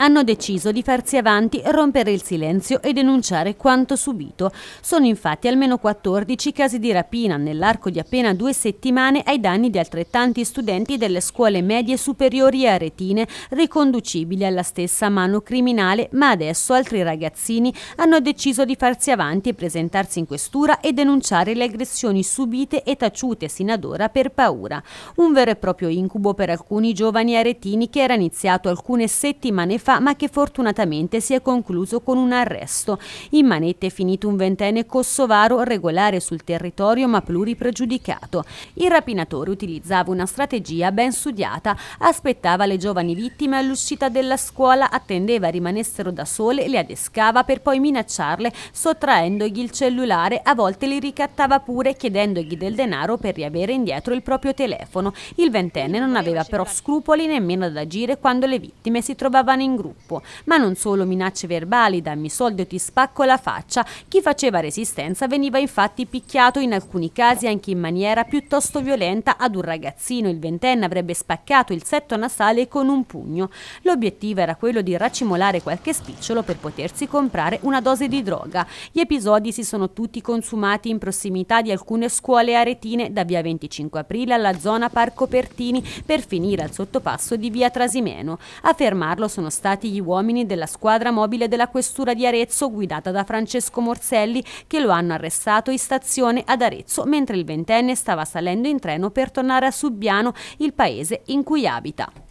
hanno deciso di farsi avanti, rompere il silenzio e denunciare quanto subito. Sono infatti almeno 14 casi di rapina nell'arco di appena due settimane ai danni di altrettanti studenti delle scuole medie superiori aretine, riconducibili alla stessa mano criminale, ma adesso altri ragazzini hanno deciso di farsi avanti e presentarsi in questura e denunciare le aggressioni subite e taciute sino ad ora per paura. Un vero e proprio incubo per alcuni giovani aretini che era iniziato alcune settimane settimane fa, ma che fortunatamente si è concluso con un arresto. In manette è finito un ventenne kosovaro regolare sul territorio ma pluripregiudicato. Il rapinatore utilizzava una strategia ben studiata, aspettava le giovani vittime all'uscita della scuola, attendeva rimanessero da sole, le adescava per poi minacciarle sottraendogli il cellulare, a volte li ricattava pure chiedendogli del denaro per riavere indietro il proprio telefono. Il ventenne non aveva però scrupoli nemmeno ad agire quando le vittime si trovavano pane in gruppo, ma non solo minacce verbali, dammi soldi o ti spacco la faccia, chi faceva resistenza veniva infatti picchiato in alcuni casi anche in maniera piuttosto violenta ad un ragazzino, il ventenne avrebbe spaccato il setto nasale con un pugno. L'obiettivo era quello di racimolare qualche spicciolo per potersi comprare una dose di droga. Gli episodi si sono tutti consumati in prossimità di alcune scuole aretine da via 25 aprile alla zona Parco Pertini per finire al sottopasso di via Trasimeno. A fermarlo sono sono stati gli uomini della squadra mobile della Questura di Arezzo guidata da Francesco Morselli che lo hanno arrestato in stazione ad Arezzo mentre il ventenne stava salendo in treno per tornare a Subbiano, il paese in cui abita.